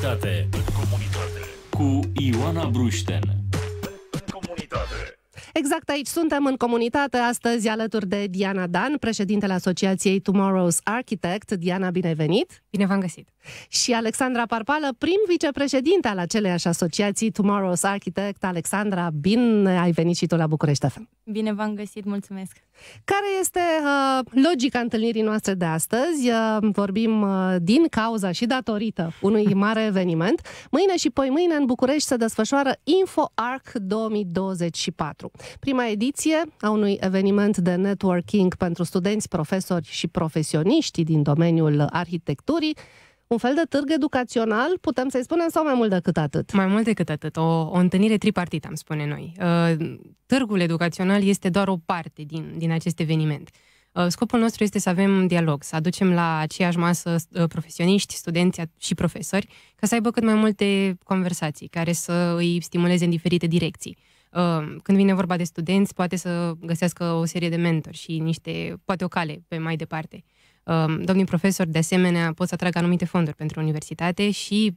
comunitate. În comunitate. Cu Ioana Brușten. Exact aici suntem în comunitate astăzi alături de Diana Dan, președintele Asociației Tomorrow's Architect. Diana, bine ai venit! Bine v-am găsit! Și Alexandra Parpală, prim vicepreședinte al aceleiași asociații Tomorrow's Architect. Alexandra, bine ai venit și tu la București FM. Bine v-am găsit, mulțumesc! Care este uh, logica întâlnirii noastre de astăzi? Uh, vorbim uh, din cauza și datorită unui mare eveniment. Mâine și poi mâine în București se desfășoară InfoArc 2024, prima ediție a unui eveniment de networking pentru studenți, profesori și profesioniști din domeniul arhitecturii un fel de târg educațional, putem să-i spunem, sau mai mult decât atât? Mai mult decât atât. O, o întâlnire tripartită, am spune noi. Uh, târgul educațional este doar o parte din, din acest eveniment. Uh, scopul nostru este să avem dialog, să aducem la aceeași masă uh, profesioniști, studenți și profesori, ca să aibă cât mai multe conversații care să îi stimuleze în diferite direcții. Când vine vorba de studenți, poate să găsească o serie de mentori și niște, poate o cale pe mai departe. Um, domnii profesori, de asemenea, pot să atragă anumite fonduri pentru universitate și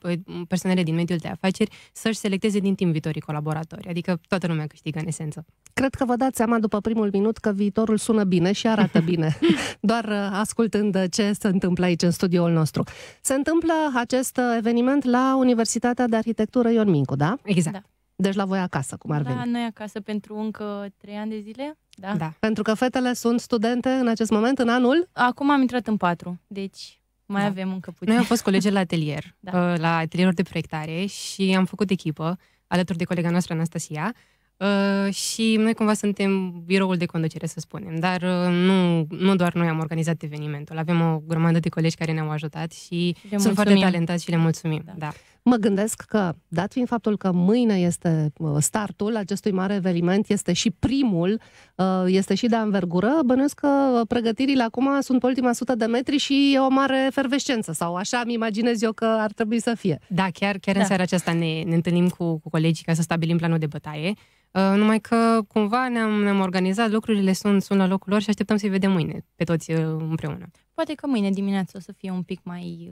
persoanele din mediul de afaceri să-și selecteze din timp viitorii colaboratori. Adică toată lumea câștigă în esență. Cred că vă dați seama după primul minut că viitorul sună bine și arată bine, doar uh, ascultând uh, ce se întâmplă aici în studioul nostru. Se întâmplă acest uh, eveniment la Universitatea de Arhitectură Ion Mincu, da? Exact. Da. Deci la voi acasă, cum ar da, veni? Da, noi acasă pentru încă trei ani de zile. Da. da. Pentru că fetele sunt studente în acest moment, în anul? Acum am intrat în patru, deci mai da. avem încă puțin. Noi am fost colegi la atelier, da. Uh, la atelierul de proiectare și am făcut echipă alături de colega noastră Anastasia uh, și noi cumva suntem biroul de conducere, să spunem, dar uh, nu, nu doar noi am organizat evenimentul, avem o grămadă de colegi care ne-au ajutat și le sunt mulțumim. foarte talentați și le mulțumim. Da. Da. Mă gândesc că, dat fiind faptul că mâine este startul acestui mare eveniment, este și primul, uh, este și de anvergură, bănuiesc că uh, pregătirile acum sunt pe ultima sută de metri și e o mare fervescență, sau așa îmi imaginez eu că ar trebui să fie. Da, chiar, chiar da. în seara aceasta ne, ne întâlnim cu, cu colegii ca să stabilim planul de bătaie. Uh, numai că cumva ne-am, ne-am organizat, lucrurile sunt, sunt la locul lor și așteptăm să-i vedem mâine, pe toți împreună. Poate că mâine dimineață o să fie un pic mai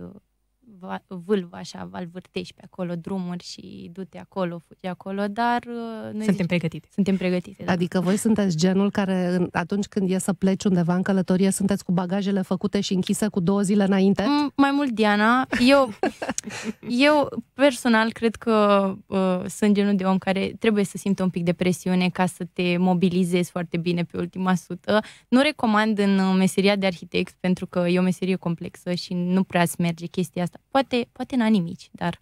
vâlvă așa, valvârtești pe acolo drumuri și du-te acolo, fugi acolo, dar... Uh, noi suntem zici, pregătite. Suntem pregătite. Da. Adică voi sunteți genul care atunci când e să pleci undeva în călătorie, sunteți cu bagajele făcute și închise cu două zile înainte? M- mm, mai mult Diana. Eu, eu personal cred că uh, sunt genul de om care trebuie să simtă un pic de presiune ca să te mobilizezi foarte bine pe ultima sută. Nu recomand în meseria de arhitect pentru că e o meserie complexă și nu prea merge chestia asta Poate, poate în anii mici, dar...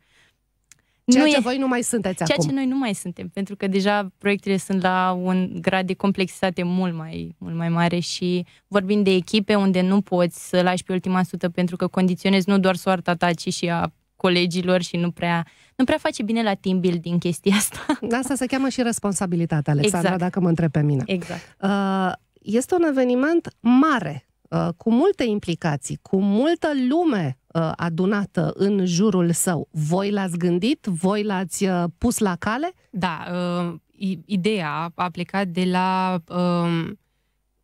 Ceea nu ce e, voi nu mai sunteți ceea acum. Ceea ce noi nu mai suntem, pentru că deja proiectele sunt la un grad de complexitate mult mai, mult mai mare și vorbim de echipe unde nu poți să lași pe ultima sută pentru că condiționezi nu doar soarta ta, ci și a colegilor și nu prea, nu prea face bine la team building chestia asta. Da, asta se cheamă și responsabilitatea, Alexandra, exact. dacă mă întreb pe mine. Exact. Uh, este un eveniment mare, uh, cu multe implicații, cu multă lume Uh, adunată în jurul său, voi l-ați gândit? Voi l-ați uh, pus la cale? Da, uh, ideea a plecat de la um,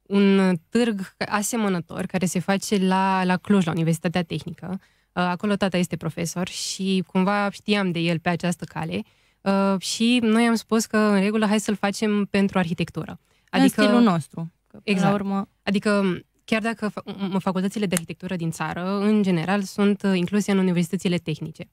un târg asemănător care se face la, la Cluj, la Universitatea Tehnică. Acolo tata este profesor și cumva știam de el pe această cale uh, și noi am spus că, în regulă, hai să-l facem pentru arhitectură. Adică, în stilul nostru. Exact. La urmă... Adică chiar dacă facultățile de arhitectură din țară, în general, sunt uh, incluse în universitățile tehnice.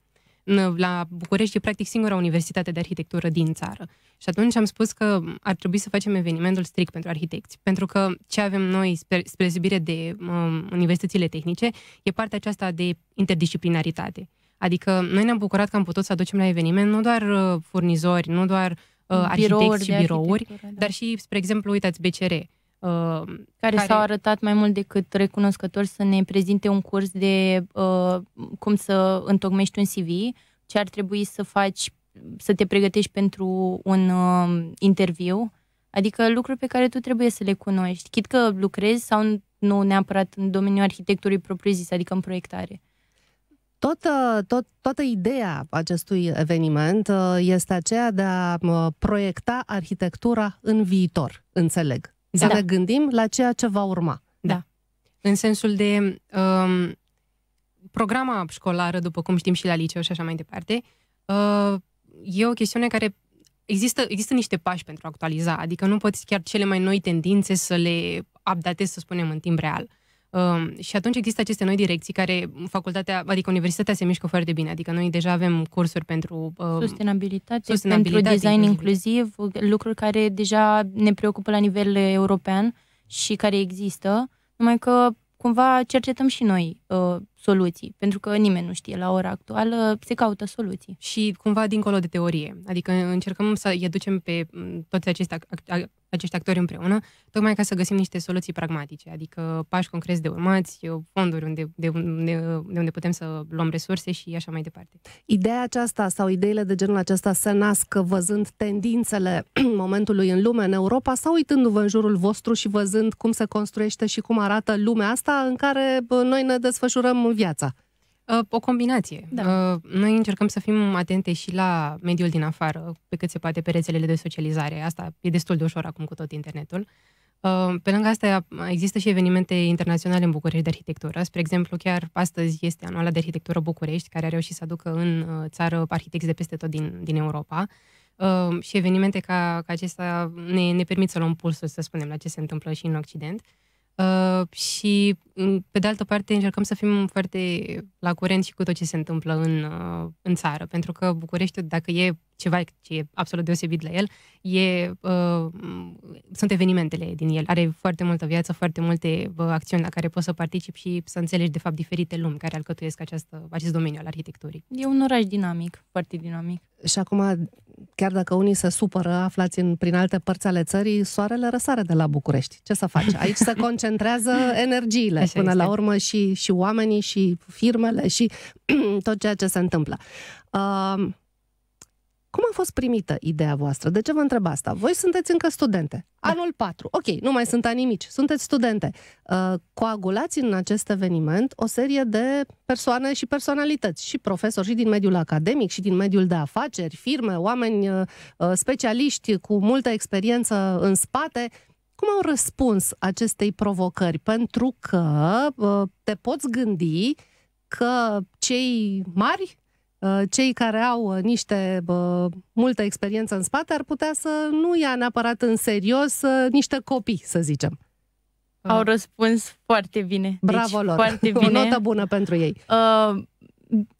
La București e practic singura universitate de arhitectură din țară. Și atunci am spus că ar trebui să facem evenimentul strict pentru arhitecți, pentru că ce avem noi, spre, spre de um, universitățile tehnice, e partea aceasta de interdisciplinaritate. Adică noi ne-am bucurat că am putut să aducem la eveniment nu doar uh, furnizori, nu doar uh, arhitecți birouri și birouri, da. dar și, spre exemplu, uitați, BCR Uh, care, care s-au arătat mai mult decât recunoscători să ne prezinte un curs de uh, cum să întocmești un CV, ce ar trebui să faci, să te pregătești pentru un uh, interviu, adică lucruri pe care tu trebuie să le cunoști, chit că lucrezi sau nu neapărat în domeniul arhitecturii propriu-zis, adică în proiectare. Toată, tot, toată ideea acestui eveniment uh, este aceea de a uh, proiecta arhitectura în viitor, înțeleg. Da. Să ne gândim la ceea ce va urma. Da. În sensul de um, programa școlară, după cum știm și la liceu și așa mai departe, uh, e o chestiune care există, există niște pași pentru a actualiza, adică nu poți chiar cele mai noi tendințe să le updatezi, să spunem, în timp real și atunci există aceste noi direcții care facultatea, adică universitatea se mișcă foarte bine. Adică noi deja avem cursuri pentru uh, sustenabilitate, sustenabilitate, pentru design inclusiv, lucruri care deja ne preocupă la nivel european și care există, numai că cumva cercetăm și noi uh, soluții, pentru că nimeni nu știe la ora actuală, se caută soluții. Și cumva dincolo de teorie, adică încercăm să îi aducem pe mm, toți acești, ac- acești actori împreună, tocmai ca să găsim niște soluții pragmatice, adică pași concreți de urmați, fonduri unde, de, unde, de unde putem să luăm resurse și așa mai departe. Ideea aceasta sau ideile de genul acesta se nasc văzând tendințele momentului în lume, în Europa, sau uitându-vă în jurul vostru și văzând cum se construiește și cum arată lumea asta în care noi ne desfășurăm mult viața? Uh, o combinație. Da. Uh, noi încercăm să fim atente și la mediul din afară, pe cât se poate pe rețelele de socializare. Asta e destul de ușor acum cu tot internetul. Uh, pe lângă asta există și evenimente internaționale în București de arhitectură. Spre exemplu, chiar astăzi este anuala de arhitectură București, care a reușit să aducă în țară arhitecți de peste tot din, din Europa. Și evenimente ca, ca acesta ne, ne permit să luăm pulsul, să spunem, la ce se întâmplă și în Occident. Uh, și, pe de altă parte, încercăm să fim foarte la curent și cu tot ce se întâmplă în, uh, în țară, pentru că Bucureștiul, dacă e ceva ce e absolut deosebit la el, e, uh, sunt evenimentele din el. Are foarte multă viață, foarte multe uh, acțiuni la care poți să participi și să înțelegi, de fapt, diferite lumi care alcătuiesc această, acest domeniu al arhitecturii. E un oraș dinamic, foarte dinamic. Și acum, chiar dacă unii se supără, aflați în, prin alte părți ale țării, soarele răsare de la București. Ce să faci? Aici se concentrează energiile, Așa până este. la urmă și, și oamenii, și firmele, și tot ceea ce se întâmplă. Uh, cum a fost primită ideea voastră? De ce vă întreb asta? Voi sunteți încă studente. Da. Anul 4. Ok, nu mai sunt ani mici, sunteți studente. Uh, coagulați în acest eveniment o serie de persoane și personalități, și profesori, și din mediul academic, și din mediul de afaceri, firme, oameni uh, uh, specialiști cu multă experiență în spate. Cum au răspuns acestei provocări? Pentru că te poți gândi că cei mari Uh, cei care au uh, niște bă, multă experiență în spate ar putea să nu ia neapărat în serios uh, niște copii, să zicem. Au răspuns foarte bine. Bravo deci, lor. Foarte bine. O notă bună pentru ei. Uh,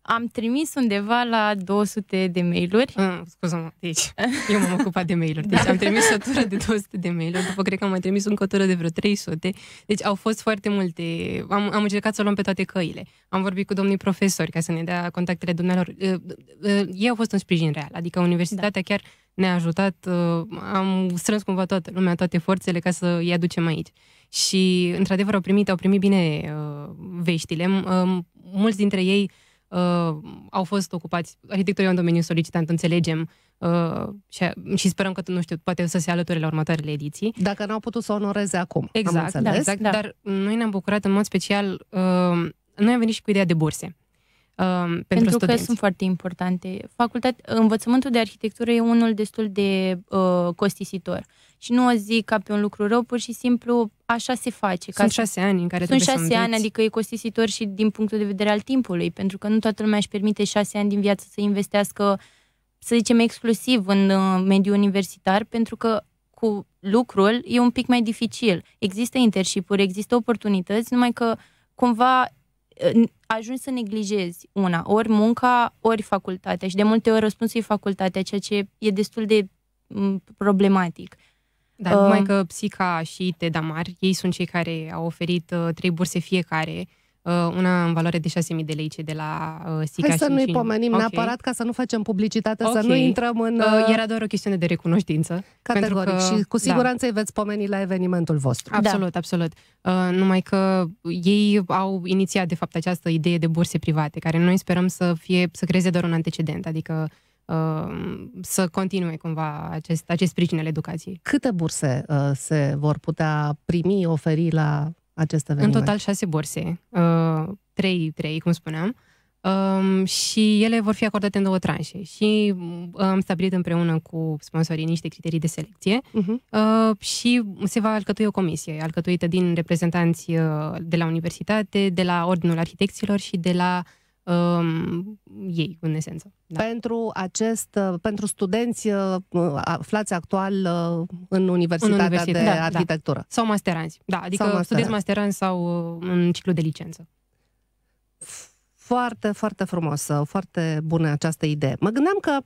am trimis undeva la 200 de mail-uri. Mm, scuză-mă, deci eu m-am ocupat de mail-uri. Deci da. am trimis o tură de 200 de mail-uri, după cred că am mai trimis încă o tură de vreo 300. Deci au fost foarte multe. Am, am încercat să o luăm pe toate căile. Am vorbit cu domnii profesori ca să ne dea contactele dumnealor. Uh, uh, ei au fost un sprijin real, adică universitatea da. chiar ne-a ajutat. Uh, am strâns cumva toată lumea, toate forțele ca să îi aducem aici. Și, într-adevăr, au primit, au primit bine uh, veștile. Uh, mulți dintre ei uh, au fost ocupați, arhitectorii adică e un domeniu solicitant, înțelegem uh, și, și sperăm că, nu știu, poate să se alăture la următoarele ediții. Dacă n-au putut să onoreze acum, Exact, da, exact, da. dar noi ne-am bucurat în mod special, uh, noi am venit și cu ideea de burse. Um, pentru, pentru studenți. că sunt foarte importante. Facultate, învățământul de arhitectură e unul destul de uh, costisitor. Și nu o zic ca pe un lucru rău, pur și simplu așa se face. Ca sunt șase ani în care Sunt șase să ani, adică e costisitor și din punctul de vedere al timpului, pentru că nu toată lumea își permite șase ani din viață să investească, să zicem, exclusiv în uh, mediul universitar, pentru că cu lucrul e un pic mai dificil. Există internship există oportunități, numai că cumva ajungi să neglijezi una, ori munca, ori facultatea. Și de multe ori răspunsul e facultatea, ceea ce e destul de problematic. Dar uh, numai um, că Psica și Tedamar, ei sunt cei care au oferit uh, trei burse fiecare Uh, una în valoare de 6.000 de lei ce de la uh, SICA. Hai să nu-i pomenim okay. neapărat ca să nu facem publicitate, okay. să nu intrăm în... Uh, uh... Era doar o chestiune de recunoștință. Categoric că, și cu da. siguranță da. îi veți pomeni la evenimentul vostru. Absolut, da. absolut. Uh, numai că ei au inițiat de fapt această idee de burse private, care noi sperăm să fie să creeze doar un antecedent, adică uh, să continue cumva acest, acest sprijin al educației. Câte burse uh, se vor putea primi, oferi la acest eveniment? În total șase borse, uh, trei, trei, cum spuneam, um, și ele vor fi acordate în două tranșe. Și uh, am stabilit împreună cu sponsorii niște criterii de selecție uh-huh. și se va alcătui o comisie, alcătuită din reprezentanți uh, de la universitate, de la Ordinul Arhitecților și de la um, ei, în esență. Da. Pentru acest, uh, pentru studenți uh, aflați actual uh, în Universitatea în universitate, de da, da, Arhitectură. Da. Sau masteranți, da, adică sau masteranți. studenți masteranți sau în ciclu de licență. Foarte, foarte frumoasă, foarte bună această idee. Mă gândeam că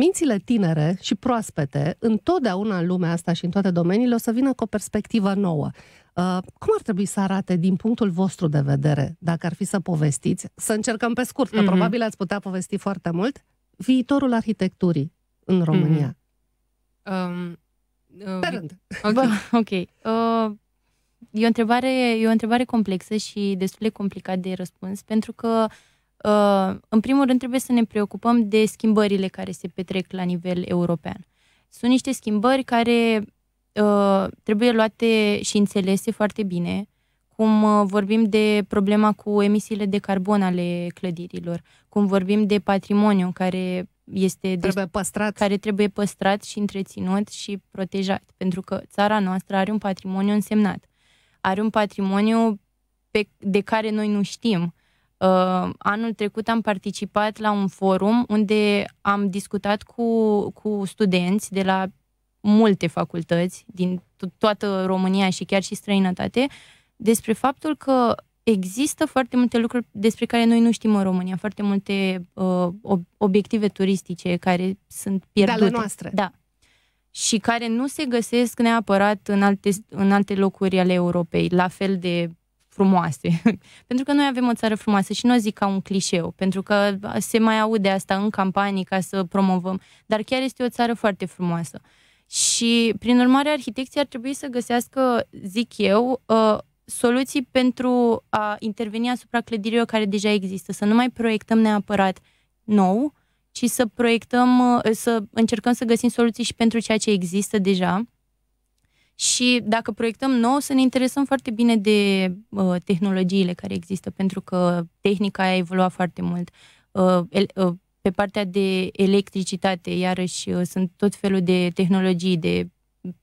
Mințile tinere și proaspete, întotdeauna în lumea asta și în toate domeniile, o să vină cu o perspectivă nouă. Uh, cum ar trebui să arate din punctul vostru de vedere, dacă ar fi să povestiți, să încercăm pe scurt, că mm-hmm. probabil ați putea povesti foarte mult, viitorul arhitecturii în România? Mm-hmm. Um, uh, pe rând. Ok. okay. Uh, e, o întrebare, e o întrebare complexă și destul de complicat de răspuns, pentru că Uh, în primul rând trebuie să ne preocupăm de schimbările care se petrec la nivel european. Sunt niște schimbări care Uh, trebuie luate și înțelese foarte bine cum uh, vorbim de problema cu emisiile de carbon ale clădirilor, cum vorbim de patrimoniu care este trebuie de, păstrat. care trebuie păstrat și întreținut și protejat, pentru că țara noastră are un patrimoniu însemnat. Are un patrimoniu pe, de care noi nu știm. Uh, anul trecut am participat la un forum unde am discutat cu, cu studenți de la multe facultăți din toată România și chiar și străinătate despre faptul că există foarte multe lucruri despre care noi nu știm în România, foarte multe uh, obiective turistice care sunt pierdute. De noastre. Da. Și care nu se găsesc neapărat în alte, în alte locuri ale Europei, la fel de frumoase. pentru că noi avem o țară frumoasă și nu o zic ca un clișeu, pentru că se mai aude asta în campanii ca să promovăm, dar chiar este o țară foarte frumoasă. Uh, și, prin urmare, arhitecții ar trebui să găsească, zic eu, uh, soluții pentru a interveni asupra clădirilor care deja există, să nu mai proiectăm neapărat nou, ci să proiectăm, uh, să încercăm să găsim soluții și pentru ceea ce există deja. Și dacă proiectăm nou, să ne interesăm foarte bine de uh, tehnologiile care există, pentru că tehnica a evoluat foarte mult. Uh, el, uh, pe partea de electricitate, iarăși, uh, sunt tot felul de tehnologii de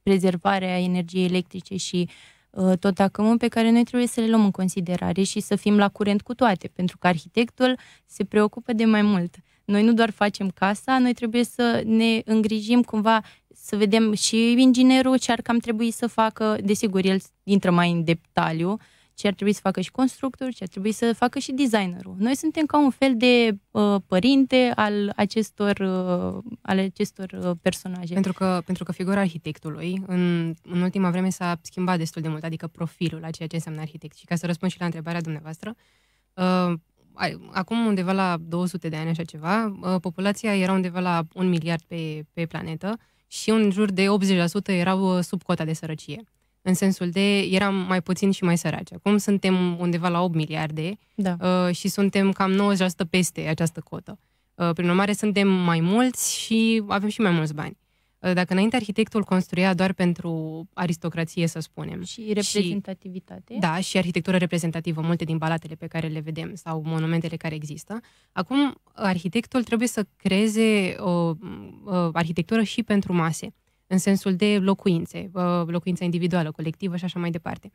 prezervare a energiei electrice și uh, tot acămul pe care noi trebuie să le luăm în considerare și să fim la curent cu toate, pentru că arhitectul se preocupă de mai mult. Noi nu doar facem casa, noi trebuie să ne îngrijim cumva să vedem și inginerul ce ar cam trebui să facă. Desigur, el intră mai în detaliu, uh, ce ar trebui să facă și constructorul, ce ar trebui să facă și designerul. Noi suntem ca un fel de uh, părinte al acestor, uh, al acestor uh, personaje. Pentru că, pentru că figura arhitectului în, în ultima vreme s-a schimbat destul de mult, adică profilul la ceea ce înseamnă arhitect. Și ca să răspund și la întrebarea dumneavoastră, uh, acum undeva la 200 de ani așa ceva, uh, populația era undeva la un miliard pe, pe planetă și în jur de 80% erau uh, sub cota de sărăcie în sensul de eram mai puțin și mai săraci. Acum suntem undeva la 8 miliarde da. uh, și suntem cam 90% peste această cotă. Uh, prin urmare, suntem mai mulți și avem și mai mulți bani. Uh, dacă înainte arhitectul construia doar pentru aristocrație, să spunem. Și reprezentativitate. Și, da, și arhitectură reprezentativă, multe din balatele pe care le vedem sau monumentele care există. Acum, arhitectul trebuie să creeze o, o uh, arhitectură și pentru mase în sensul de locuințe, uh, locuința individuală, colectivă și așa mai departe.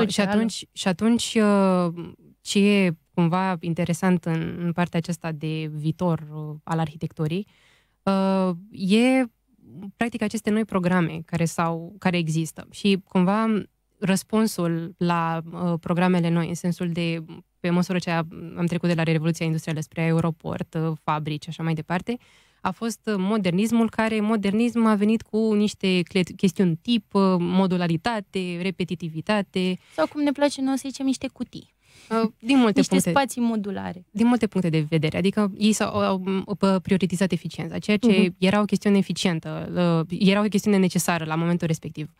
Uh, și atunci, și atunci uh, ce e cumva interesant în, în partea aceasta de viitor al arhitecturii e practic aceste noi programe care, sau, care există și cumva răspunsul la uh, programele noi, în sensul de, pe măsură ce am trecut de la Revoluția Industrială spre aeroport, uh, fabrici, așa mai departe, uh, a fost modernismul, care modernism a venit cu niște chestiuni tip, uh, modularitate, repetitivitate. Sau cum ne place noi să zicem, niște cutii. Uh, din multe niște puncte, spații modulare. Din multe puncte de vedere. Adică ei s-au, au, au prioritizat eficiența, ceea ce uh-huh. era o chestiune eficientă, uh, era o chestiune necesară la momentul respectiv.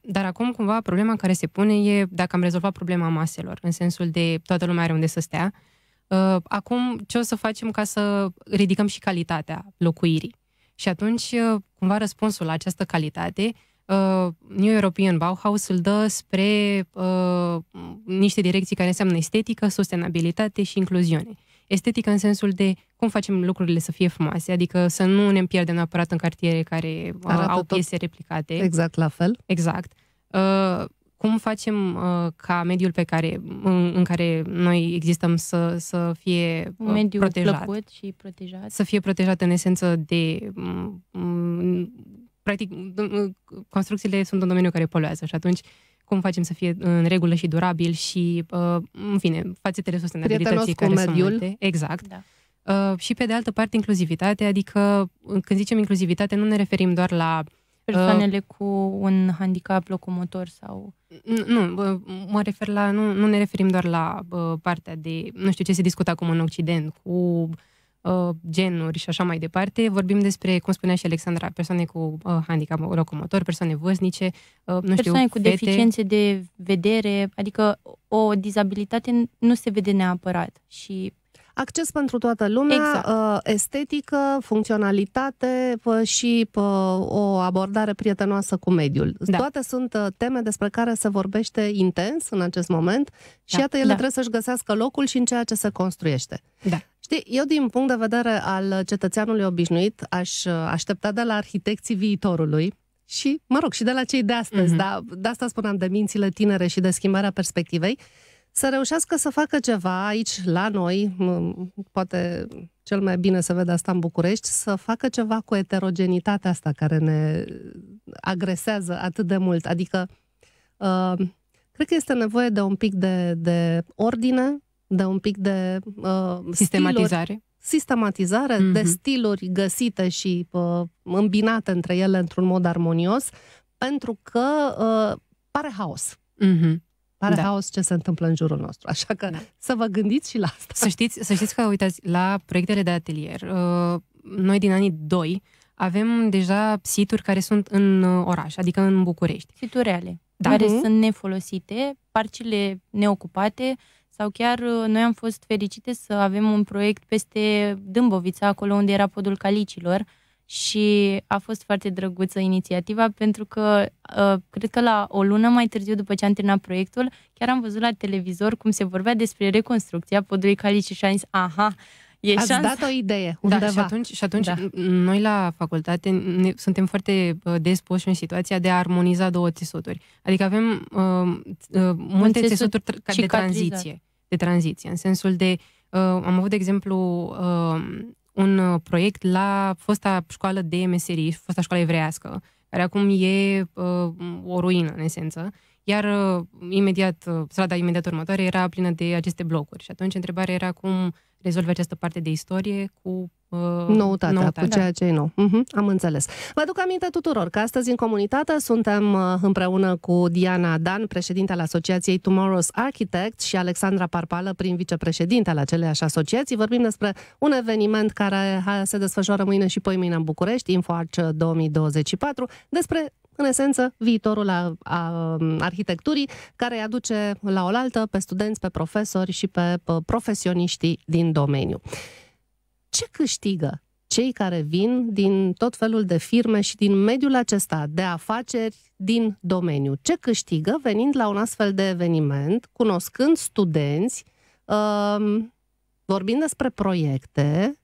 Dar acum, cumva, problema care se pune e dacă am rezolvat problema maselor, în sensul de toată lumea are unde să stea, uh, Uh, acum, ce o să facem ca să ridicăm și calitatea locuirii? Și atunci, uh, cumva, răspunsul la această calitate uh, New European Bauhaus îl dă spre uh, niște direcții care înseamnă estetică, sustenabilitate și incluziune. Estetică în sensul de cum facem lucrurile să fie frumoase, adică să nu ne pierdem neapărat în cartiere care Arată au piese tot replicate. Exact la fel. Exact. Uh, cum facem uh, ca mediul pe care, în, în care noi existăm să, să fie uh, Mediul protejat? plăcut și protejat. Să fie protejat în esență de... Um, practic, construcțiile sunt un domeniu care poluează și atunci cum facem să fie în regulă și durabil și, uh, în fine, fațetele sustenabilității care mediul. sunt multe. Exact. Da. Uh, și pe de altă parte inclusivitate. adică când zicem inclusivitate, nu ne referim doar la uh, persoanele uh, cu un handicap locomotor sau... Nu, mă refer la, nu, nu ne referim doar la uh, partea de, nu știu ce se discută acum în Occident, cu uh, genuri și așa mai departe. Vorbim despre, cum spunea și Alexandra, persoane cu uh, handicap locomotor, persoane văznice, uh, nu persoane știu, Persoane cu fete. deficiențe de vedere, adică o dizabilitate nu se vede neapărat și Acces pentru toată lumea, exact. Uh, estetică, funcționalitate și o abordare prietenoasă cu mediul. Da. Toate sunt uh, teme despre care se vorbește intens în acest moment și da. iată, ele da. trebuie să-și găsească locul și în ceea ce se construiește. Da. Știi, eu din punct de vedere al cetățeanului obișnuit aș uh, aștepta de la arhitecții viitorului și, mă rog, și de la cei de astăzi, mm-hmm. dar de asta spuneam de mințile tinere și de schimbarea perspectivei, să reușească să facă ceva aici, la noi, poate cel mai bine se vede asta în București, să facă ceva cu eterogenitatea asta care ne agresează atât de mult. Adică, uh, cred că este nevoie de un pic de, de ordine, de un pic de uh, sistematizare. Stiluri, sistematizare mm-hmm. de mhm. stiluri găsite și uh, îmbinate între ele într-un mod armonios, pentru că uh, pare haos. Mm-hmm. Pare da. haos ce se întâmplă în jurul nostru. Așa că da. să vă gândiți și la asta. Să știți, să știți că, uitați, la proiectele de atelier, uh, noi din anii 2 avem deja situri care sunt în uh, oraș, adică în București. Situri reale, da. care uh-huh. sunt nefolosite, parcile neocupate sau chiar uh, noi am fost fericite să avem un proiect peste Dâmbovița, acolo unde era podul Calicilor, și a fost foarte drăguță inițiativa pentru că uh, cred că la o lună mai târziu după ce am terminat proiectul, chiar am văzut la televizor cum se vorbea despre reconstrucția podului Calici și am zis, aha, E Ați șans... dat o idee undeva. Da, și atunci, și atunci da. noi la facultate ne, suntem foarte uh, despoși în situația de a armoniza două țesuturi. Adică avem uh, uh, multe țesut țesuturi tr- de tranziție. De tranziție, în sensul de... Uh, am avut, de exemplu, uh, un uh, proiect la fosta școală de meserii, fosta școală evreiască, care acum e uh, o ruină, în esență. Iar uh, imediat, uh, strada imediat următoare era plină de aceste blocuri. Și atunci întrebarea era cum rezolvi această parte de istorie cu Noutatea, uh, noutatea, cu ceea da. ce e nou. Uh-huh, am înțeles. Vă aduc aminte tuturor că astăzi în comunitate suntem uh, împreună cu Diana Dan, președinte al Asociației Tomorrow's Architect și Alexandra Parpală, prim vicepreședinte al aceleiași asociații. Vorbim despre un eveniment care se desfășoară mâine și mâine în București, InfoArch 2024, despre în esență, viitorul a, a arhitecturii, care îi aduce la oaltă pe studenți, pe profesori și pe, pe profesioniștii din domeniu ce câștigă cei care vin din tot felul de firme și din mediul acesta de afaceri din domeniu? Ce câștigă venind la un astfel de eveniment, cunoscând studenți, um, vorbind despre proiecte,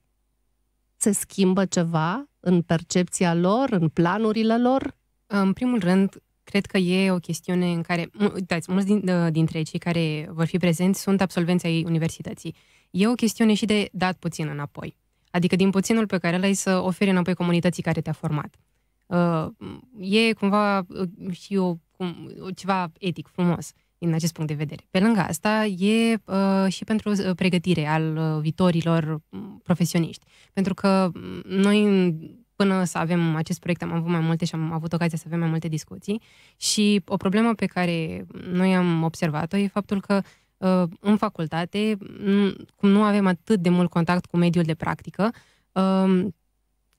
se schimbă ceva în percepția lor, în planurile lor? În primul rând, cred că e o chestiune în care, uitați, mulți din, ă, dintre cei care vor fi prezenți sunt absolvenții ai universității. E o chestiune și de dat puțin înapoi. Adică din puținul pe care l-ai să oferi înapoi comunității care te-a format. Uh, e cumva uh, și o, ceva etic, frumos din acest punct de vedere. Pe lângă asta, e uh, și pentru uh, pregătire al uh, viitorilor mm, profesioniști. Pentru că mm, noi, până să avem acest proiect, am avut mai multe și am avut ocazia să avem mai multe discuții și o problemă pe care noi am observat-o e faptul că Ă, în facultate, cum nu avem atât de mult contact cu mediul de practică, ă,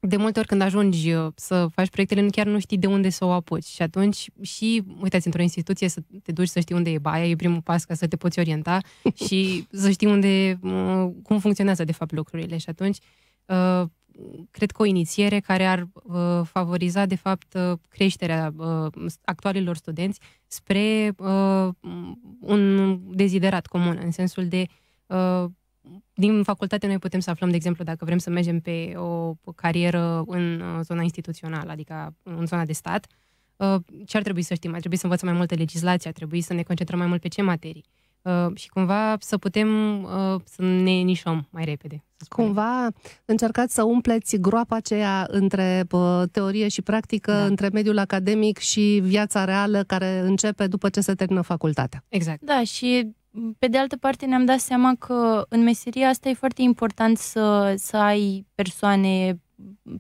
de multe ori când ajungi ă, să faci proiectele, chiar nu știi de unde să o apuci. Și atunci, și, uitați, într-o instituție să te duci să știi unde e baia, e primul pas ca să te poți orienta și să știi unde, cum funcționează, de fapt, lucrurile. Și atunci, cred că o inițiere care ar uh, favoriza, de fapt, uh, creșterea uh, actualilor studenți spre uh, un deziderat comun, în sensul de uh, din facultate noi putem să aflăm, de exemplu, dacă vrem să mergem pe o carieră în uh, zona instituțională, adică în zona de stat, uh, ce ar trebui să știm? Ar trebui să învățăm mai multe legislații, ar trebui să ne concentrăm mai mult pe ce materii. Uh, și cumva să putem uh, să ne nișăm mai repede. Cumva încercați să umpleți groapa aceea între teorie și practică, da. între mediul academic și viața reală care începe după ce se termină facultatea. Exact. Da, și mm, pe de altă parte ne-am dat seama că în meseria asta e foarte important să, să ai persoane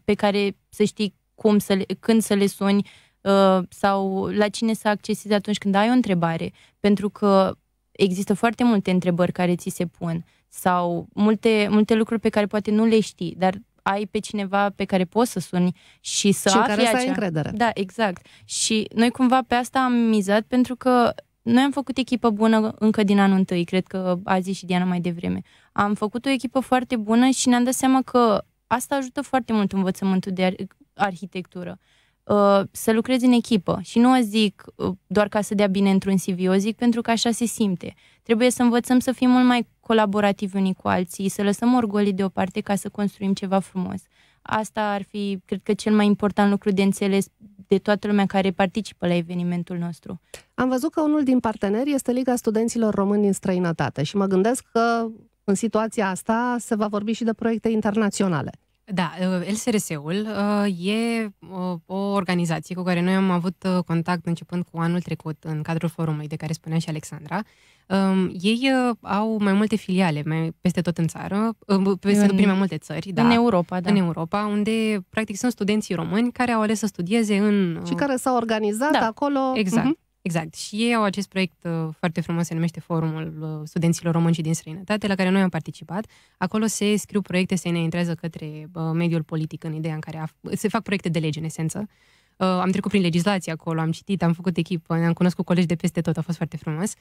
pe care să știi cum să le, când să le suni uh, sau la cine să accesezi atunci când ai o întrebare. Pentru că există foarte multe întrebări care ți se pun sau multe, multe lucruri pe care poate nu le știi, dar ai pe cineva pe care poți să suni și să și afli care să ai încredere. Da, exact. Și noi cumva pe asta am mizat pentru că noi am făcut echipă bună încă din anul întâi, cred că a zis și Diana mai devreme. Am făcut o echipă foarte bună și ne-am dat seama că asta ajută foarte mult învățământul de ar- arhitectură. Uh, să lucrezi în echipă și nu o zic uh, doar ca să dea bine într-un CV, o zic pentru că așa se simte. Trebuie să învățăm să fim mult mai colaborativi unii cu alții, să lăsăm orgolii deoparte ca să construim ceva frumos. Asta ar fi, cred că, cel mai important lucru de înțeles de toată lumea care participă la evenimentul nostru. Am văzut că unul din parteneri este Liga Studenților Români din Străinătate și mă gândesc că în situația asta se va vorbi și de proiecte internaționale. Da, uh, LSRS-ul uh, e uh, o organizație cu care noi am avut contact începând cu anul trecut în cadrul forumului de care spunea și Alexandra. Um, ei au mai multe filiale mai peste tot în țară, peste în, prin mai multe țări. Da. În da, Europa, da. În Europa, unde practic sunt studenții români care au ales să studieze în... Și care s-au organizat da, acolo. Exact. Uh-huh. Exact. Și ei au acest proiect uh, foarte frumos, se numește Forumul uh, Studenților Români și din Străinătate, la care noi am participat. Acolo se scriu proiecte, se înaintează către uh, mediul politic în ideea în care se fac proiecte de lege, în esență. Uh, am trecut prin legislație acolo, am citit, am făcut echipă, ne-am cunoscut colegi de peste tot, a fost foarte frumos.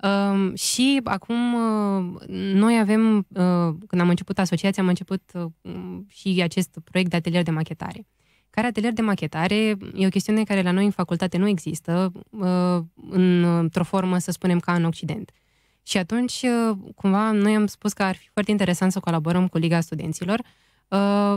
Uh, și acum uh, noi avem, uh, când am început asociația, am început uh, și acest proiect de atelier de machetare. Care atelier de machetare e o chestiune care la noi în facultate nu există, uh, într-o formă, să spunem, ca în Occident. Și atunci, uh, cumva, noi am spus că ar fi foarte interesant să colaborăm cu Liga Studenților uh,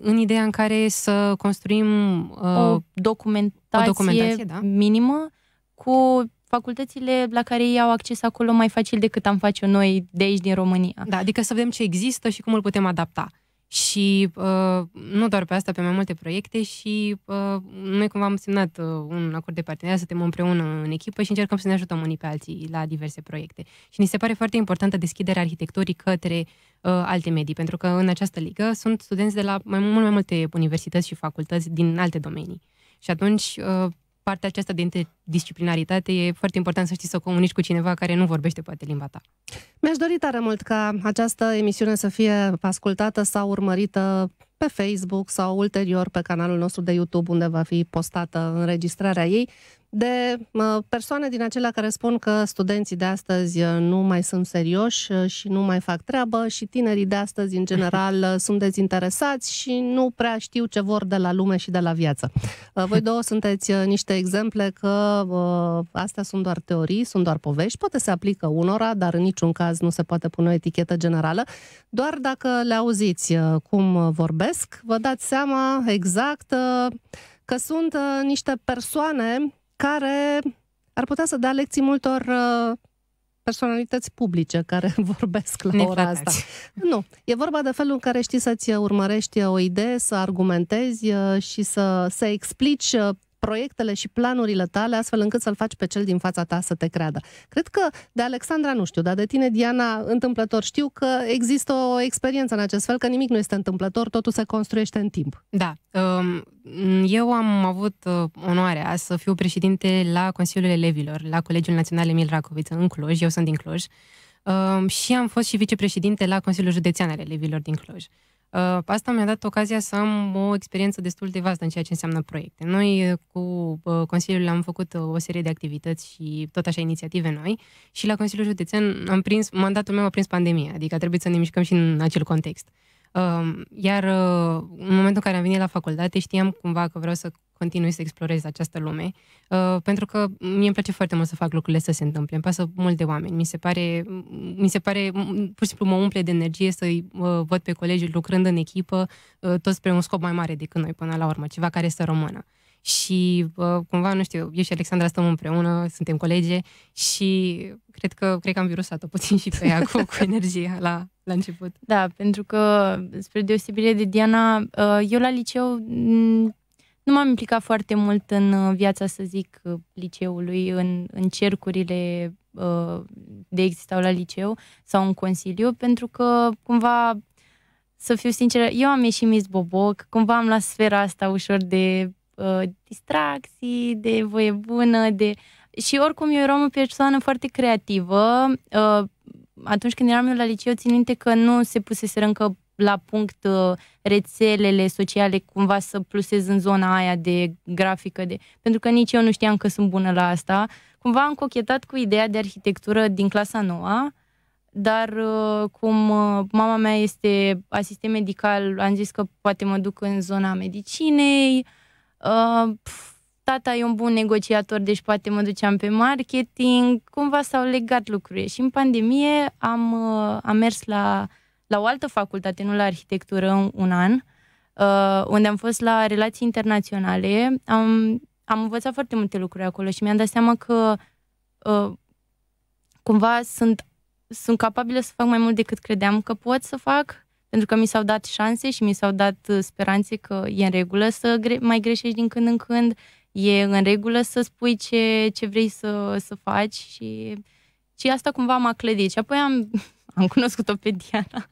în ideea în care să construim o documentație, o documentație da? minimă cu facultățile la care ei au acces acolo mai facil decât am face noi de aici din România. Da, adică să vedem ce există și cum îl putem adapta și uh, nu doar pe asta, pe mai multe proiecte și uh, noi cumva am semnat uh, un acord de parteneriat, suntem împreună în echipă și încercăm să ne ajutăm unii pe alții la diverse proiecte. Și ni se pare foarte importantă deschiderea arhitecturii către uh, alte medii, pentru că în această ligă sunt studenți de la mai mult mai multe universități și facultăți din alte domenii. Și atunci uh, partea aceasta de interdisciplinaritate e foarte important să știi să comunici cu cineva care nu vorbește poate limba ta. Mi-aș dori tare mult ca această emisiune să fie ascultată sau urmărită pe Facebook sau ulterior pe canalul nostru de YouTube unde va fi postată înregistrarea ei de persoane din acelea care spun că studenții de astăzi uh, nu mai sunt serioși uh, și nu mai fac treabă și tinerii de astăzi, în general, uh, sunt dezinteresați și nu prea știu ce vor de la lume și de la viață. Voi două sunteți niște exemple că astea sunt doar teorii, sunt doar povești, poate se aplică unora, dar în niciun caz nu se poate pune o etichetă generală. Doar dacă le auziți cum vorbesc, vă dați seama exact că sunt niște persoane care ar putea să dea lecții multor uh, personalități publice care vorbesc la ora asta. Nu, e vorba de felul în care știi să-ți urmărești uh, o idee, să argumentezi uh, și să, să explici proiectele și planurile tale astfel încât să-l faci pe cel din fața ta să te creadă. Cred că de Alexandra nu știu, dar de tine, Diana, întâmplător știu că există o experiență în acest fel, că nimic nu este întâmplător, totul se construiește în timp. Da. Um, eu am avut uh, onoarea să fiu președinte la Consiliul Elevilor, la Colegiul Național Emil Racoviță, în Cluj, eu sunt din Cluj, um, și am fost și vicepreședinte la Consiliul Județean al Elevilor din Cluj. Uh, asta mi-a dat ocazia să am o experiență destul de vastă în ceea ce înseamnă proiecte. Noi ă, cu uh, Consiliul am făcut o serie de activități și tot așa inițiative noi și la Consiliul Județean am prins, mandatul meu a prins pandemia, adică a trebuit să ne mișcăm și în acel context. Uh, iar uh, în momentul în care am venit la facultate știam cumva că vreau să continui să explorez această lume, uh, pentru că mie îmi place foarte mult să fac lucrurile să se întâmple, îmi pasă mult de oameni, mi se pare, mi se pare pur și simplu mă umple de energie să-i uh, văd pe colegii lucrând în echipă, tot spre un scop mai mare decât noi până la urmă, ceva care să rămână și uh, cumva, nu știu, eu și Alexandra stăm împreună, suntem colege și cred că, cred că am virusat-o puțin și pe ea cu, cu energia la, la început. Da, pentru că, spre deosebire de Diana, uh, eu la liceu mm, nu m-am implicat foarte mult în uh, viața, să zic, liceului, în, în cercurile uh, de existau la liceu sau în consiliu, pentru că cumva, să fiu sinceră, eu am ieșit Miss boboc, cumva am la sfera asta ușor de Uh, distracții, de voie bună, de... Și oricum eu eram o persoană foarte creativă. Uh, atunci când eram eu la liceu, țin minte că nu se pusese încă la punct uh, rețelele sociale cumva să plusez în zona aia de grafică, de... pentru că nici eu nu știam că sunt bună la asta. Cumva am cochetat cu ideea de arhitectură din clasa noua, dar uh, cum uh, mama mea este asistent medical, am zis că poate mă duc în zona medicinei, uh, Uh, tata e un bun negociator, deci poate mă duceam pe marketing. Cumva s-au legat lucrurile. Și în pandemie am, uh, am mers la, la o altă facultate, nu la arhitectură, un an, uh, unde am fost la relații internaționale. Am, am învățat foarte multe lucruri acolo și mi-am dat seama că cumva sunt, sunt capabilă să fac mai mult decât credeam că pot să fac pentru că mi s-au dat șanse și mi s-au dat uh, speranțe că e în regulă să gre- mai greșești din când în când, e în regulă să spui ce, ce vrei să, să faci și, și asta cumva m-a clădit. Și apoi am, am cunoscut-o pe Diana.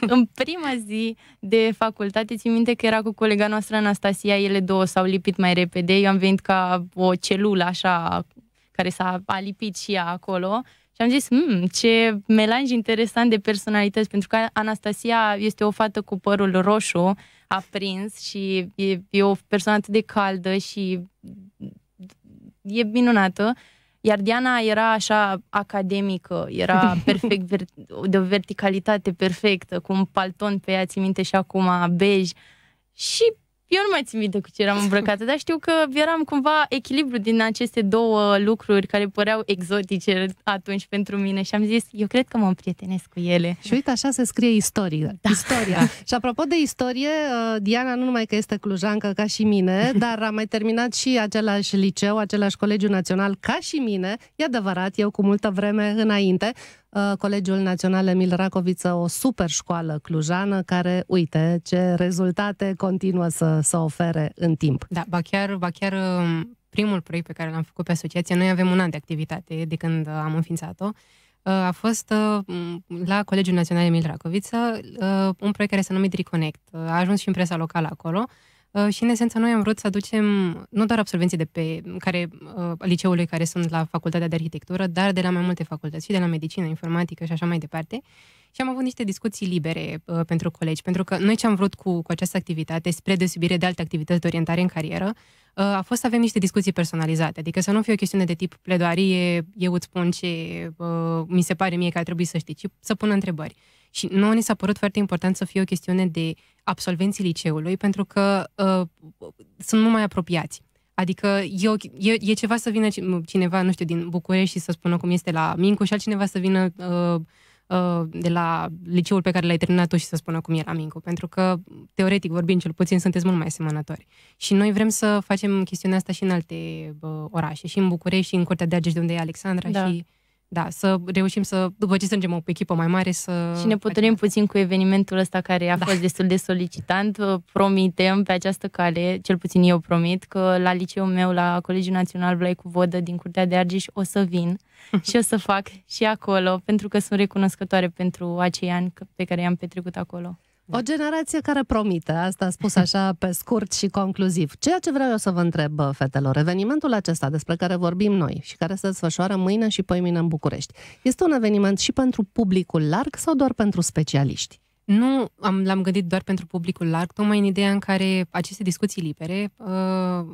în prima zi de facultate, țin minte că era cu colega noastră Anastasia, ele două s-au lipit mai repede, eu am venit ca o celulă așa care s-a a lipit și ea acolo și am zis, mmm, ce melanj interesant de personalități, pentru că Anastasia este o fată cu părul roșu, aprins și e, e o persoană atât de caldă și e minunată. Iar Diana era așa academică, era perfect, de o verticalitate perfectă, cu un palton pe ea, ți minte și acum, bej. Și eu nu mai țin minte cu ce eram îmbrăcată, dar știu că eram cumva echilibru din aceste două lucruri care păreau exotice atunci pentru mine și am zis, eu cred că mă împrietenesc cu ele. Și uite, așa se scrie istoria. Da. istoria. și apropo de istorie, uh, Diana nu numai că este clujancă ca și mine, dar a mai terminat și același liceu, același colegiu național ca și mine. E adevărat, eu cu multă vreme înainte. Uh, Colegiul Național Emil Racoviță, o super școală clujană care, uite, ce rezultate continuă să, să ofere în timp. Da, ba chiar, ba chiar um, primul proiect pe care l-am făcut pe asociație, noi avem un an de activitate de când am înființat-o, uh, a fost uh, la Colegiul Național Emil Racoviță un proiect care se numește Reconnect. A ajuns și în presa locală acolo Uh, și în esență noi am vrut să aducem nu doar absolvenții de pe care, uh, liceului care sunt la facultatea de arhitectură, dar de la mai multe facultăți și de la medicină, informatică și așa mai departe. Și am avut niște discuții libere uh, pentru colegi, pentru că noi ce am vrut cu, cu această activitate, spre deosebire de alte activități de orientare în carieră, uh, a fost să avem niște discuții personalizate, adică să nu fie o chestiune de tip pledoarie, eu îți spun ce uh, mi se pare mie că ar trebui să știi, ci să pun întrebări. Și nouă ni s-a părut foarte important să fie o chestiune de absolvenții liceului, pentru că uh, sunt mult mai apropiați. Adică e, o, e, e ceva să vină cineva, nu știu, din București și să spună cum este la Mincu și altcineva să vină uh, uh, de la liceul pe care l-ai terminat tu și să spună cum e la Mincu. Pentru că, teoretic vorbind, cel puțin sunteți mult mai asemănători. Și noi vrem să facem chestiunea asta și în alte uh, orașe, și în București, și în Curtea de Argeș, de unde e Alexandra da. și da, să reușim să, după ce strângem o echipă mai mare, să... Și ne putem puțin cu evenimentul ăsta care a da. fost destul de solicitant. Promitem pe această cale, cel puțin eu promit, că la liceul meu, la Colegiul Național Vlaicu Vodă din Curtea de Argeș, o să vin și o să fac și acolo, pentru că sunt recunoscătoare pentru acei ani pe care i-am petrecut acolo. O generație care promite, asta a spus așa pe scurt și concluziv. Ceea ce vreau eu să vă întreb, fetelor, evenimentul acesta despre care vorbim noi și care se desfășoară mâine și poimine în București, este un eveniment și pentru publicul larg sau doar pentru specialiști? Nu am, l-am gândit doar pentru publicul larg, tocmai în ideea în care aceste discuții libere uh,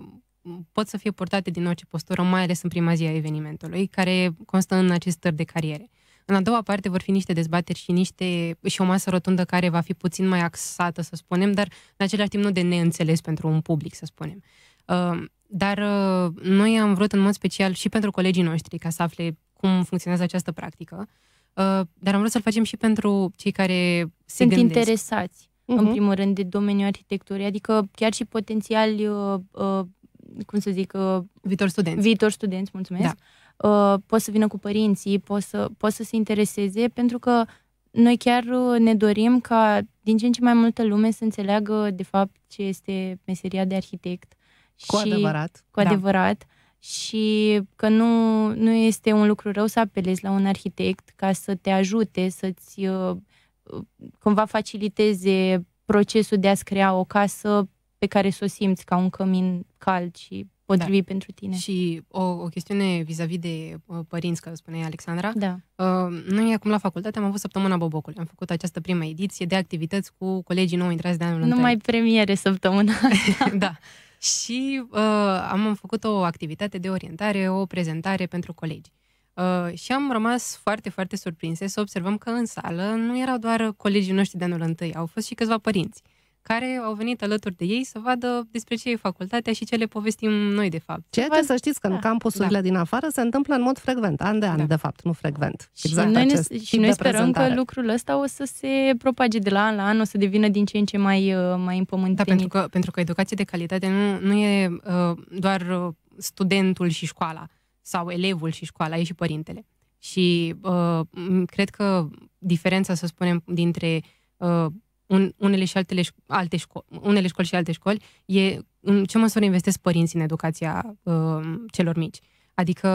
pot să fie portate din orice postură, mai ales în prima zi a evenimentului, care constă în acest tăr de cariere. În a doua parte vor fi niște dezbateri și niște și o masă rotundă care va fi puțin mai axată, să spunem, dar în același timp nu de neînțeles pentru un public, să spunem. Uh, dar uh, noi am vrut în mod special și pentru colegii noștri ca să afle cum funcționează această practică, uh, dar am vrut să-l facem și pentru cei care se Sunt gândesc. interesați, uh-huh. în mhm. primul rând, de domeniul arhitecturii, adică chiar și potențiali, cum să zic... viitor studenți. Viitor studenți, mulțumesc. Da uh, pot să vină cu părinții, pot să, pot să se intereseze, pentru că noi chiar uh, ne dorim ca din ce în ce mai multă lume să înțeleagă de fapt ce este meseria de arhitect. Cu și, adevărat. Cu da. adevărat. Și că nu, nu este un lucru rău să apelezi la un arhitect ca să te ajute, să-ți uh, cumva faciliteze procesul de a-ți crea o casă pe care să o simți ca un cămin cald și potrivit da. pentru tine. Și o, o chestiune vis-a-vis de uh, părinți, că spunea Alexandra. Da. Uh, noi acum la facultate am avut săptămâna Bobocului. Am făcut această prima ediție de activități cu colegii noi intrați de anul Nu mai premiere săptămâna da. Și uh, am făcut o activitate de orientare, o prezentare pentru colegi. Uh, și am rămas foarte, foarte surprinse să observăm că în sală nu erau doar colegii noștri de anul întâi, au fost și câțiva părinți. Uh, care au venit alături de ei să vadă despre ce e facultatea și ce le povestim noi, de fapt. Ceea ce să știți că da, în campusurile da. din afară se întâmplă în mod frecvent, an de an, da. de fapt, nu frecvent. Exact și noi, ne, și noi sperăm că lucrul ăsta o să se propage de la an la an, o să devină din ce în ce mai, uh, mai împământenit. Da, pentru că, pentru că educație de calitate nu, nu e uh, doar uh, studentul și școala sau elevul și școala, e și părintele. Și uh, cred că diferența, să spunem, dintre uh, un, unele și altele, alte șco- unele școli și alte școli, e în ce măsură investesc părinții în educația uh, celor mici. Adică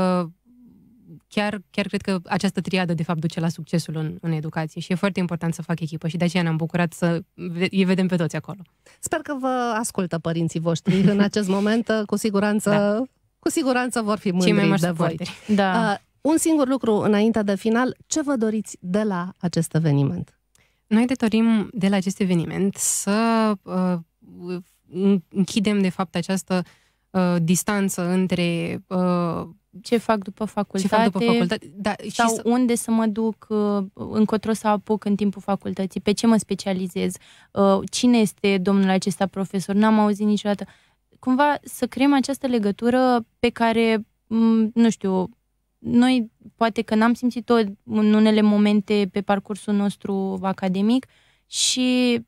chiar, chiar cred că această triadă, de fapt, duce la succesul în, în educație și e foarte important să fac echipă și de aceea ne-am bucurat să îi vedem pe toți acolo. Sper că vă ascultă părinții voștri în acest moment, cu siguranță, da. cu siguranță vor fi mândri mai mai de voi. Da. Uh, un singur lucru înainte de final, ce vă doriți de la acest eveniment? Noi ne dorim de la acest eveniment să uh, închidem, de fapt, această uh, distanță între uh, ce fac după facultate, ce fac după facultate da, și sau să... unde să mă duc, uh, încotro să apuc în timpul facultății, pe ce mă specializez, uh, cine este domnul acesta profesor, n-am auzit niciodată. Cumva să creăm această legătură pe care, mm, nu știu, noi poate că n-am simțit-o în unele momente pe parcursul nostru academic și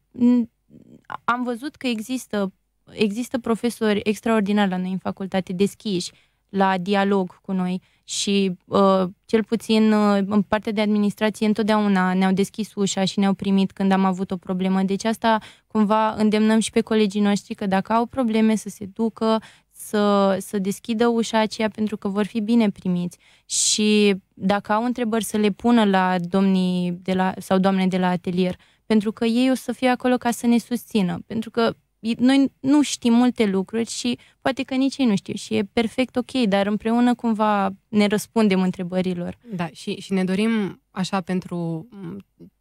am văzut că există, există profesori extraordinari la noi în facultate, deschiși la dialog cu noi și uh, cel puțin uh, în partea de administrație întotdeauna ne-au deschis ușa și ne-au primit când am avut o problemă. Deci asta cumva îndemnăm și pe colegii noștri că dacă au probleme să se ducă, să, să deschidă ușa aceea pentru că vor fi bine primiți. Și dacă au întrebări să le pună la domnii de la, sau doamne de la atelier, pentru că ei o să fie acolo ca să ne susțină. Pentru că noi nu știm multe lucruri și poate că nici ei nu știu și e perfect ok, dar împreună cumva ne răspundem întrebărilor. Da, și, și ne dorim așa pentru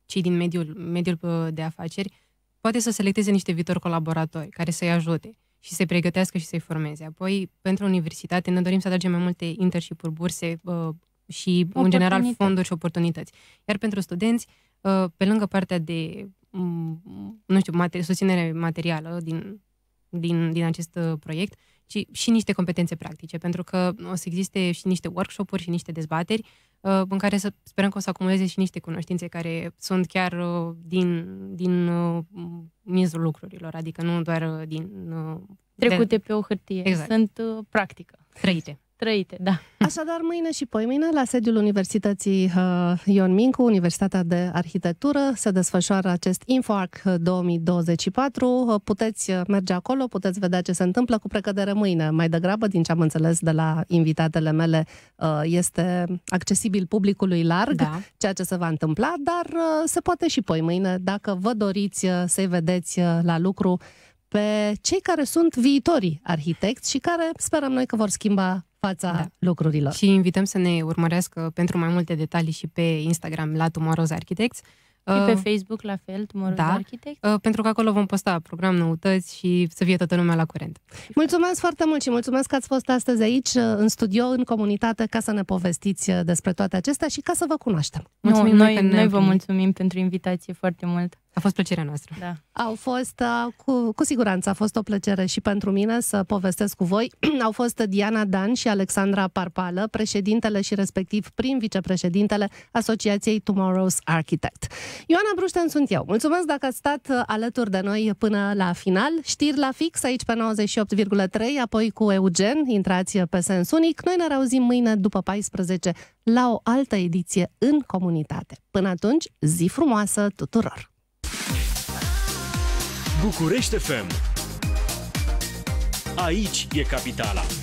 cei din mediul, mediul uh, de afaceri, poate să selecteze niște viitori colaboratori care să-i ajute și să-i pregătească și să-i formeze. Apoi, pentru universitate, ne dorim să atragem mai multe internship-uri, burse uh, și, în general, fonduri și oportunități. Iar pentru studenți, uh, pe lângă partea de, um, nu știu, mater- susținere materială din, din, din acest uh, proiect, ci și niște competențe practice, pentru că o să existe și niște workshop-uri și niște dezbateri Uh, în care să sperăm că o să acumuleze și niște cunoștințe care sunt chiar uh, din, din uh, miezul lucrurilor, adică nu doar din... Trecute de... pe o hârtie, exact. sunt practică. Trăite trăite, da. Așadar, mâine și poimâine, la sediul Universității uh, Ion Mincu, Universitatea de Arhitectură, se desfășoară acest InfoArc 2024. Uh, puteți uh, merge acolo, puteți vedea ce se întâmplă cu precădere mâine. Mai degrabă, din ce am înțeles de la invitatele mele, este accesibil publicului larg da. ceea ce se va întâmpla, dar se poate și poimâine, dacă vă doriți să-i vedeți la lucru pe cei care sunt viitorii arhitecți și care sperăm noi că vor schimba fața da. lucrurilor. Și invităm să ne urmărească pentru mai multe detalii și pe Instagram la Tomorrow's Architects. Și pe uh, Facebook la fel, Tomorrow's da, Architects. Uh, pentru că acolo vom posta program, noutăți și să fie toată lumea la curent. Mulțumesc foarte mult și mulțumesc că ați fost astăzi aici uh, în studio, în comunitate, ca să ne povestiți uh, despre toate acestea și ca să vă cunoaștem. Mulțumim no, noi, noi vă mulțumim pentru invitație foarte mult. A fost plăcerea noastră. Da. Au fost, uh, cu, cu siguranță, a fost o plăcere și pentru mine să povestesc cu voi. Au fost Diana Dan și Alexandra Parpală, președintele și respectiv prim vicepreședintele Asociației Tomorrow's Architect. Ioana Brușten sunt eu. Mulțumesc dacă ați stat uh, alături de noi până la final. Știri la fix aici pe 98,3, apoi cu Eugen, intrați pe sens unic. Noi ne reauzim mâine după 14 la o altă ediție în comunitate. Până atunci, zi frumoasă tuturor! București FM. Aici e capitala.